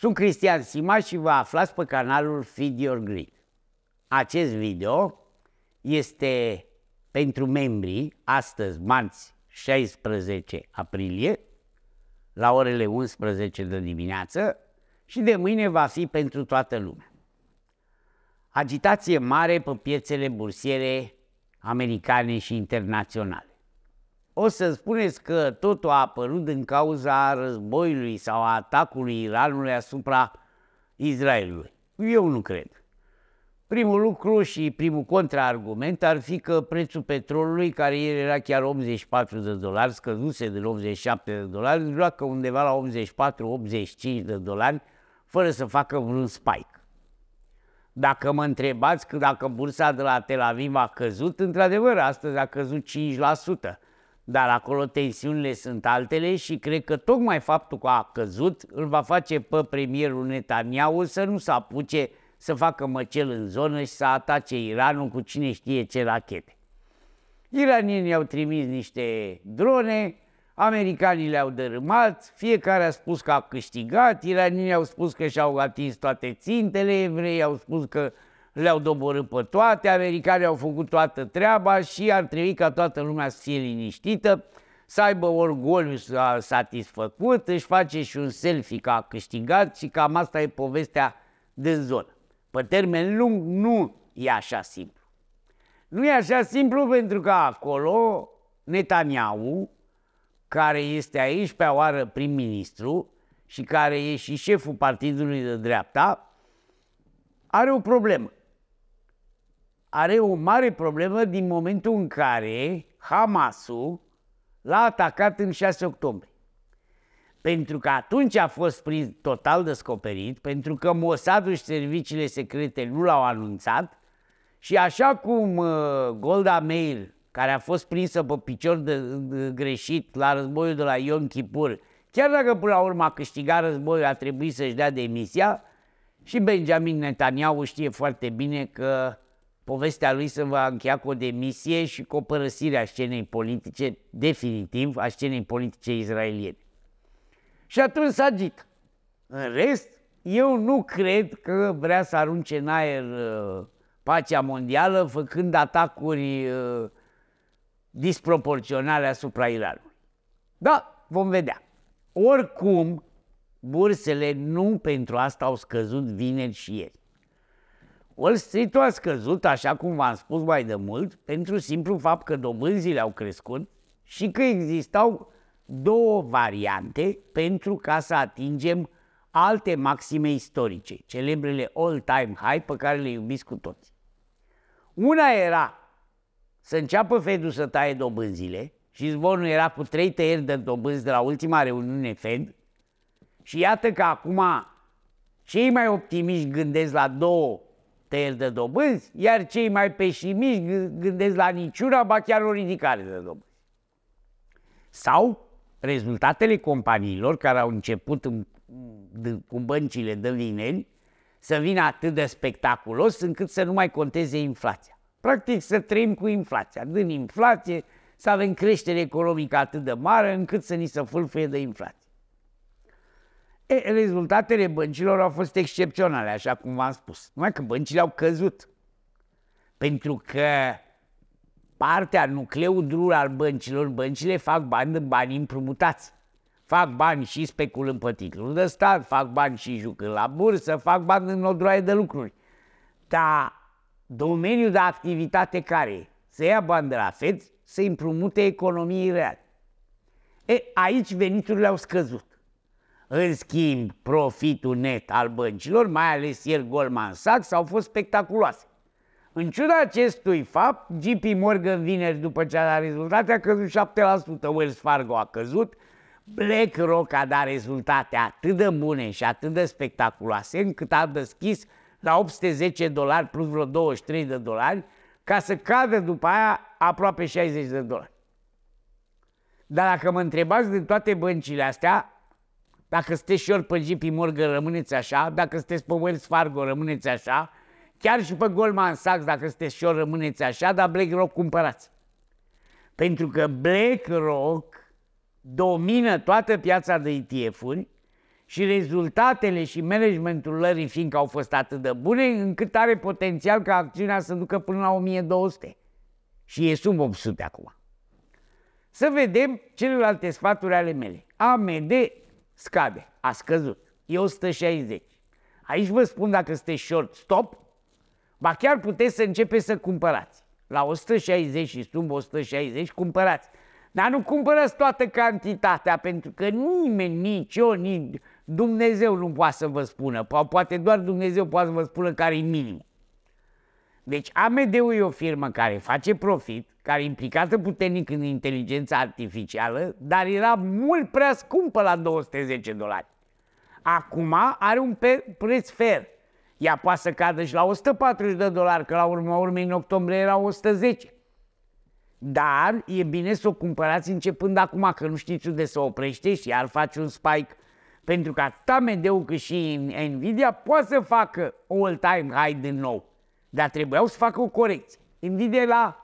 Sunt Cristian Sima și vă aflați pe canalul Feed Your Grid. Acest video este pentru membrii astăzi, marți 16 aprilie, la orele 11 de dimineață și de mâine va fi pentru toată lumea. Agitație mare pe piețele bursiere americane și internaționale o să spuneți că totul a apărut din cauza războiului sau a atacului Iranului asupra Israelului. Eu nu cred. Primul lucru și primul contraargument ar fi că prețul petrolului, care ieri era chiar 84 de dolari, scăzuse din 87 de dolari, joacă undeva la 84-85 de dolari, fără să facă vreun spike. Dacă mă întrebați că dacă bursa de la Tel Aviv a căzut, într-adevăr, astăzi a căzut 5% dar acolo tensiunile sunt altele și cred că tocmai faptul că a căzut îl va face pe premierul Netanyahu să nu se apuce să facă măcel în zonă și să atace Iranul cu cine știe ce rachete. Iranienii au trimis niște drone, americanii le-au dărâmat, fiecare a spus că a câștigat, iranienii au spus că și-au atins toate țintele, evreii au spus că le-au doborât pe toate, americanii au făcut toată treaba și ar trebui ca toată lumea să fie liniștită, să aibă orgoliu satisfăcut, își face și un selfie că a câștigat și cam asta e povestea de zonă. Pe termen lung nu e așa simplu. Nu e așa simplu pentru că acolo Netanyahu, care este aici pe oară prim-ministru și care e și șeful partidului de dreapta, are o problemă are o mare problemă din momentul în care Hamasul l-a atacat în 6 octombrie. Pentru că atunci a fost prins total descoperit, pentru că Mossadul și serviciile secrete nu l-au anunțat și așa cum uh, Golda Meir, care a fost prinsă pe picior de, de, greșit la războiul de la Ion Kippur, chiar dacă până la urmă a câștigat războiul, a trebuit să-și dea demisia și Benjamin Netanyahu știe foarte bine că povestea lui se va încheia cu o demisie și cu o părăsire a scenei politice, definitiv, a scenei politice izraeliene. Și atunci s-a agită. În rest, eu nu cred că vrea să arunce în aer uh, pacea mondială făcând atacuri uh, disproporționale asupra Iranului. Da, vom vedea. Oricum, bursele nu pentru asta au scăzut vineri și ieri. Wall Street a scăzut, așa cum v-am spus mai de mult, pentru simplu fapt că dobânzile au crescut și că existau două variante pentru ca să atingem alte maxime istorice, celebrele all-time high pe care le iubiți cu toți. Una era să înceapă Fedul să taie dobânzile și zvonul era cu trei tăieri de dobânzi de la ultima reuniune Fed și iată că acum cei mai optimiști gândesc la două tăieri de dobânzi, iar cei mai pesimiști gândesc la niciuna, ba chiar o ridicare de dobânzi. Sau rezultatele companiilor care au început în, de, cu băncile de lineri să vină atât de spectaculos încât să nu mai conteze inflația. Practic să trăim cu inflația. Din inflație să avem creștere economică atât de mare încât să ni se fâlfâie de inflație. E, rezultatele băncilor au fost excepționale, așa cum v-am spus. Numai că băncile au căzut. Pentru că partea, nucleul dur al băncilor, băncile fac bani de bani împrumutați. Fac bani și speculând pe titlul de stat, fac bani și jucând la bursă, fac bani în o de lucruri. Dar domeniul de activitate care e? Să ia bani de la FED, să împrumute economii reale. E, aici veniturile au scăzut. În schimb, profitul net al băncilor, mai ales el Goldman Sachs, au fost spectaculoase. În ciuda acestui fapt, JP Morgan vineri după ce a dat rezultate a căzut 7%, Wells Fargo a căzut, BlackRock a dat rezultate atât de bune și atât de spectaculoase încât a deschis la 810 dolari plus vreo 23 de dolari ca să cadă după aia aproape 60 de dolari. Dar dacă mă întrebați de toate băncile astea, dacă sunteți și ori pe JP Morgan, rămâneți așa. Dacă sunteți pe Wells Fargo, rămâneți așa. Chiar și pe Goldman Sachs, dacă sunteți și ori, rămâneți așa, dar BlackRock cumpărați. Pentru că BlackRock domină toată piața de ETF-uri și rezultatele și managementul lor fiindcă au fost atât de bune, încât are potențial ca acțiunea să ducă până la 1200. Și e sub 800 acum. Să vedem celelalte sfaturi ale mele. AMD scade, a scăzut. E 160. Aici vă spun dacă sunteți short stop, ba chiar puteți să începeți să cumpărați. La 160 și sub 160 cumpărați. Dar nu cumpărați toată cantitatea, pentru că nimeni, nici eu, nici Dumnezeu nu poate să vă spună. Poate doar Dumnezeu poate să vă spună care e minim. Deci AMD-ul e o firmă care face profit, care e implicată puternic în inteligența artificială, dar era mult prea scumpă la 210 dolari. Acum are un preț fer. Ea poate să cadă și la 140 de dolari, că la urma urmei în octombrie era 110. Dar e bine să o cumpărați începând acum, că nu știți unde să oprește și ar face un spike pentru că atât AMD-ul cât și Nvidia poate să facă all-time high din nou. Dar trebuiau să facă o corecție. Învide la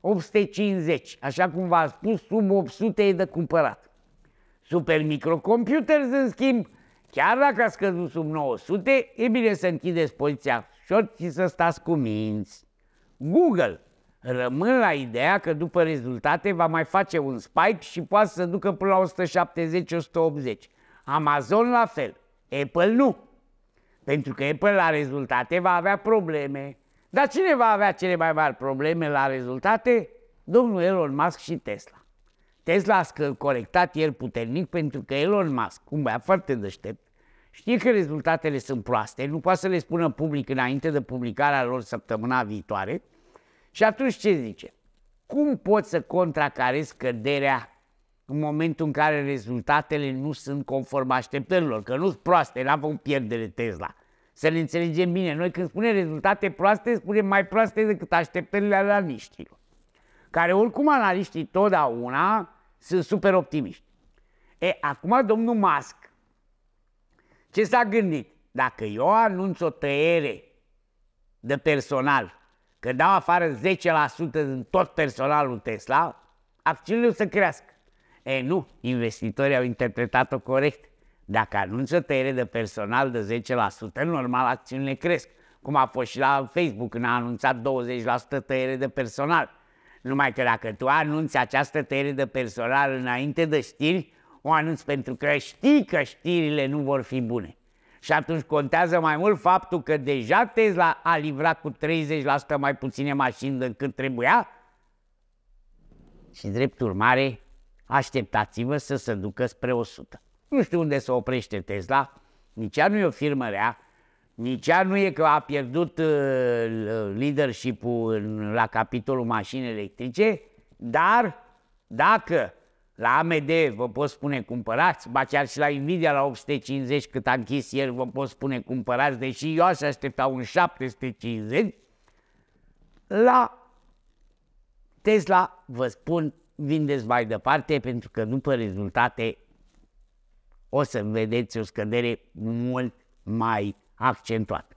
850, așa cum v-am spus, sub 800 e de cumpărat. Super Microcomputers, în schimb, chiar dacă a scăzut sub 900, e bine să închideți poziția short și să stați cu minți. Google, rămân la ideea că după rezultate va mai face un spike și poate să ducă până la 170-180. Amazon la fel, Apple nu. Pentru că Apple la rezultate va avea probleme. Dar cine va avea cele mai mari probleme la rezultate? Domnul Elon Musk și Tesla. Tesla a corectat ieri puternic pentru că Elon Musk, cum băiat foarte deștept, știe că rezultatele sunt proaste, nu poate să le spună public înainte de publicarea lor săptămâna viitoare. Și atunci ce zice? Cum pot să contracarez căderea în momentul în care rezultatele nu sunt conform așteptărilor, că nu sunt proaste, n-am făcut pierdere Tesla. Să ne înțelegem bine, noi când spunem rezultate proaste, spunem mai proaste decât așteptările analiștilor, care oricum analiștii totdeauna sunt super optimiști. E, acum domnul Musk, ce s-a gândit? Dacă eu anunț o tăiere de personal, că dau afară 10% din tot personalul Tesla, acțiunile o să crească. E, nu, investitorii au interpretat-o corect. Dacă anunță tăiere de personal de 10%, normal acțiunile cresc, cum a fost și la Facebook când a anunțat 20% tăiere de personal. Numai că dacă tu anunți această tăiere de personal înainte de știri, o anunți pentru că știi că știrile nu vor fi bune. Și atunci contează mai mult faptul că deja Tesla a livrat cu 30% mai puține mașini decât trebuia și drept urmare Așteptați-vă să se ducă spre 100. Nu știu unde se oprește Tesla, nici ea nu e o firmă rea, nici ea nu e că a pierdut uh, leadership-ul la capitolul mașini electrice, dar dacă la AMD vă pot spune cumpărați, ba chiar și la Nvidia la 850 cât a închis ieri vă pot spune cumpărați, deși eu aș aștepta un 750, la Tesla vă spun vindeți mai departe pentru că după rezultate o să vedeți o scădere mult mai accentuată.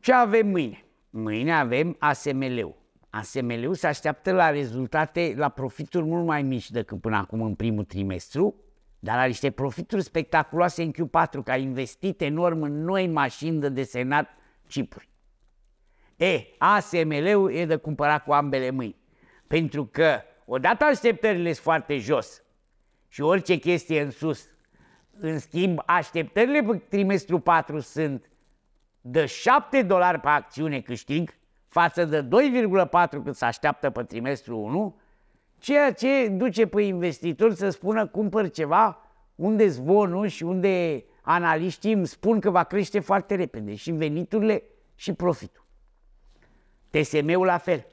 Ce avem mâine? Mâine avem ASML-ul. ASML-ul se așteaptă la rezultate, la profituri mult mai mici decât până acum în primul trimestru, dar la niște profituri spectaculoase în Q4, că a investit enorm în noi mașini de desenat chipuri. E, ASML-ul e de cumpărat cu ambele mâini. Pentru că odată așteptările sunt foarte jos și orice chestie în sus. În schimb, așteptările pe trimestru 4 sunt de 7 dolari pe acțiune câștig față de 2,4 cât se așteaptă pe trimestru 1, ceea ce duce pe investitori să spună cumpăr ceva unde zvonul și unde analiștii îmi spun că va crește foarte repede și veniturile și profitul. TSM-ul la fel.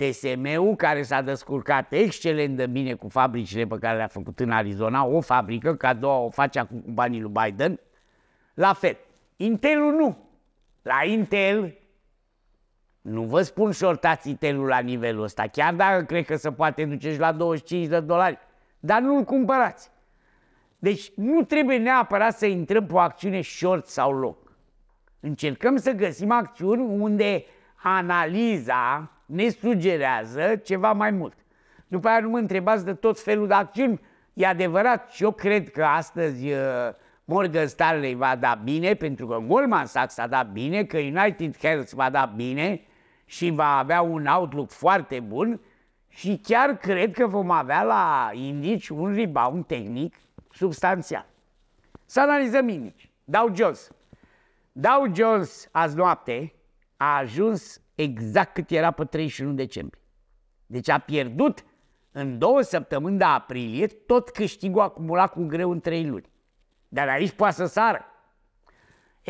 TSM-ul care s-a descurcat excelent de bine cu fabricile pe care le-a făcut în Arizona, o fabrică, ca a doua o face acum cu banii lui Biden, la fel. Intelul nu. La Intel nu vă spun șortați Intelul la nivelul ăsta, chiar dacă cred că se poate duce și la 25 de dolari, dar nu-l cumpărați. Deci nu trebuie neapărat să intrăm pe o acțiune short sau loc. Încercăm să găsim acțiuni unde analiza ne sugerează ceva mai mult. După aia nu mă întrebați de tot felul de acțiuni. E adevărat și eu cred că astăzi uh, Morgan Stanley va da bine, pentru că Goldman Sachs a dat bine, că United Health va da bine și va avea un outlook foarte bun și chiar cred că vom avea la indici un rebound tehnic substanțial. Să analizăm indici. Dow Jones. Dow Jones azi noapte a ajuns exact cât era pe 31 decembrie. Deci a pierdut în două săptămâni de aprilie tot câștigul acumulat cu greu în trei luni. Dar aici poate să sară.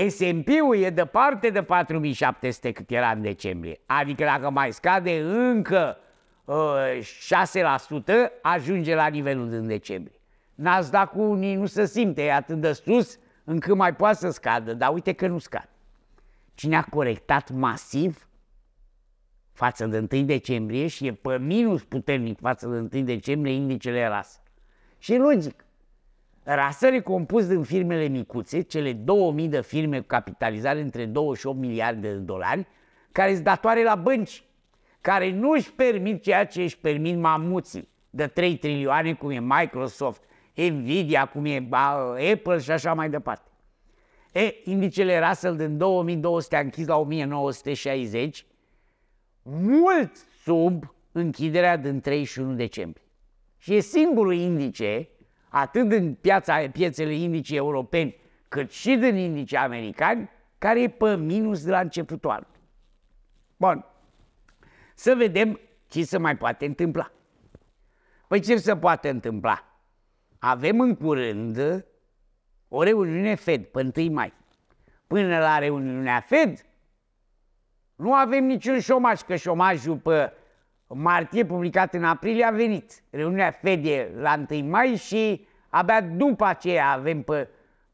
S&P-ul e departe de 4700 cât era în decembrie. Adică dacă mai scade încă ă, uh, 6%, ajunge la nivelul din decembrie. Nasdaq-ul nu se simte, e atât de sus încât mai poate să scadă, dar uite că nu scade. Cine a corectat masiv față de 1 decembrie și e pe minus puternic față de 1 decembrie indicele rasă. Și logic. Rasăr e compus din firmele micuțe, cele 2000 de firme cu capitalizare între 2 și miliarde de dolari, care sunt datoare la bănci, care nu își permit ceea ce își permit mamuții de 3 trilioane, cum e Microsoft, Nvidia, cum e Apple și așa mai departe. E, indicele Russell din 2200 a închis la 1960, mult sub închiderea din 31 decembrie. Și e singurul indice, atât din piața, piețele indice europeni, cât și din indice americani, care e pe minus de la începutul anului. Bun. Să vedem ce se mai poate întâmpla. Păi ce se poate întâmpla? Avem în curând o reuniune Fed pe 1 mai. Până la reuniunea Fed, nu avem niciun șomaj, că șomajul pe martie, publicat în aprilie, a venit. Reuniunea FEDE la 1 mai și abia după aceea avem pe,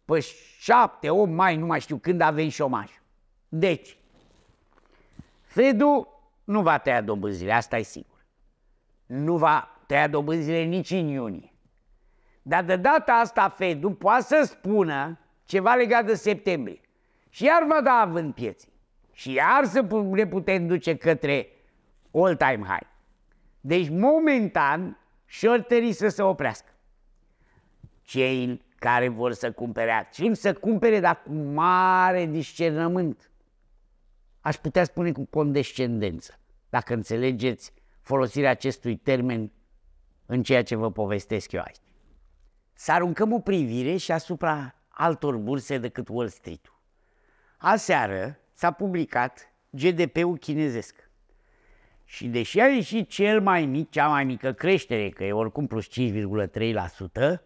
pe 7, 8 mai, nu mai știu când avem șomaj. Deci, Fedul nu va tăia dobânzile, asta e sigur. Nu va tăia dobânzile nici în iunie. Dar de data asta Fedul poate să spună ceva legat de septembrie. Și iar va da avânt pieții și iar să ne putem duce către all-time high. Deci, momentan, șorterii să se oprească. Cei care vor să cumpere acțiuni, să cumpere, dar cu mare discernământ. Aș putea spune cu condescendență, dacă înțelegeți folosirea acestui termen în ceea ce vă povestesc eu aici. Să aruncăm o privire și asupra altor burse decât Wall Street-ul. Aseară, s-a publicat GDP-ul chinezesc. Și deși a ieșit cel mai mic, cea mai mică creștere, că e oricum plus 5,3%,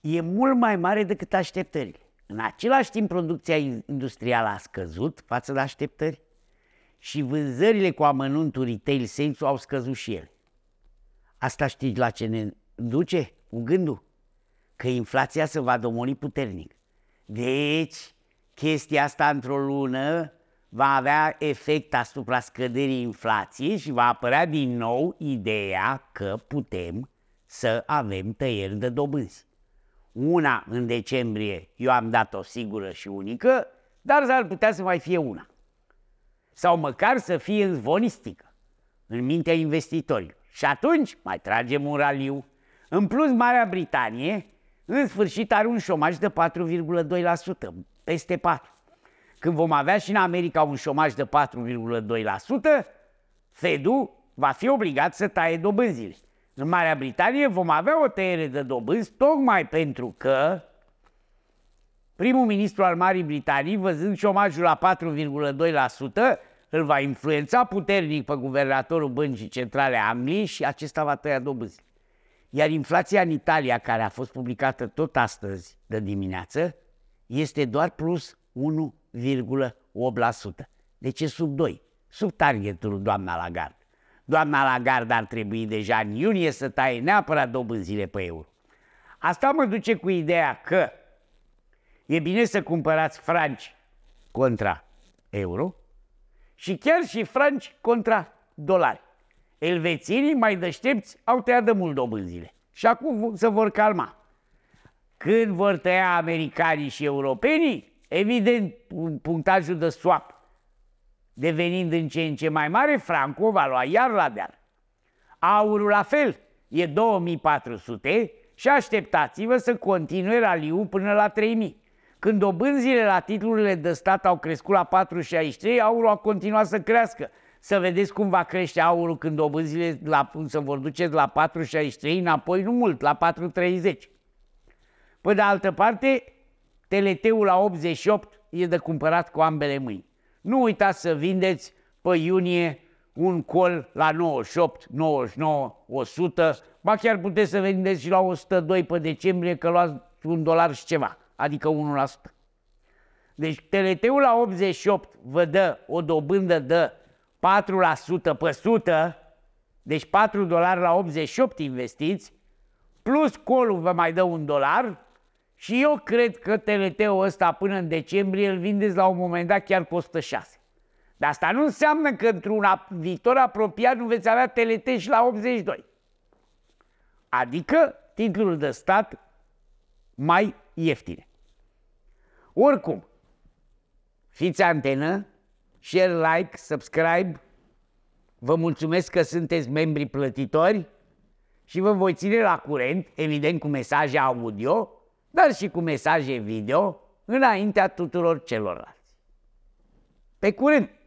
e mult mai mare decât așteptările. În același timp, producția industrială a scăzut față de așteptări și vânzările cu amănuntul retail sales au scăzut și ele. Asta știi la ce ne duce cu gândul? Că inflația se va domoli puternic. Deci, chestia asta într-o lună va avea efect asupra scăderii inflației și va apărea din nou ideea că putem să avem tăieri de dobânzi. Una în decembrie eu am dat-o sigură și unică, dar s-ar putea să mai fie una. Sau măcar să fie în zvonistică, în mintea investitorilor. Și atunci mai tragem un raliu. În plus, Marea Britanie, în sfârșit, are un șomaj de 4,2%, peste 4. Când vom avea și în America un șomaj de 4,2%, Fedul va fi obligat să taie dobânzile. În Marea Britanie vom avea o tăiere de dobânzi tocmai pentru că primul ministru al Marii Britanii, văzând șomajul la 4,2%, îl va influența puternic pe guvernatorul Băncii Centrale a Angliei și acesta va tăia dobânzile. Iar inflația în Italia, care a fost publicată tot astăzi de dimineață, este doar plus 1,8%. Deci e sub 2, sub targetul doamna Lagarde. Doamna Lagarde ar trebui deja în iunie să taie neapărat dobânzile pe euro. Asta mă duce cu ideea că e bine să cumpărați franci contra euro și chiar și franci contra dolari. Elvețirii mai deștepți au tăiat de mult dobânzile și acum să vor calma. Când vor tăia americanii și europenii, evident, punctajul de swap, devenind în ce în ce mai mare, Franco va lua iar la deal. Aurul la fel, e 2400 și așteptați-vă să continue raliul până la 3000. Când dobânzile la titlurile de stat au crescut la 4,63, aurul a continuat să crească. Să vedeți cum va crește aurul când dobânzile la, se vor duce la 4,63 înapoi, nu mult, la 4,30. Pe de altă parte, TLT-ul la 88 e de cumpărat cu ambele mâini. Nu uitați să vindeți pe iunie un col la 98, 99, 100, ba chiar puteți să vindeți și la 102 pe decembrie că luați un dolar și ceva, adică 1%. Deci TLT-ul la 88 vă dă o dobândă de 4% pe 100, deci 4 dolari la 88 investiți, plus colul vă mai dă un dolar, și eu cred că TLT-ul ăsta până în decembrie îl vindeți la un moment dat chiar costă 6. Dar asta nu înseamnă că într-un viitor apropiat nu veți avea TLT și la 82. Adică titlul de stat mai ieftine. Oricum, fiți antenă, share, like, subscribe, vă mulțumesc că sunteți membri plătitori și vă voi ține la curent, evident, cu mesaje audio dar și cu mesaje video înaintea tuturor celorlalți. Pe curând!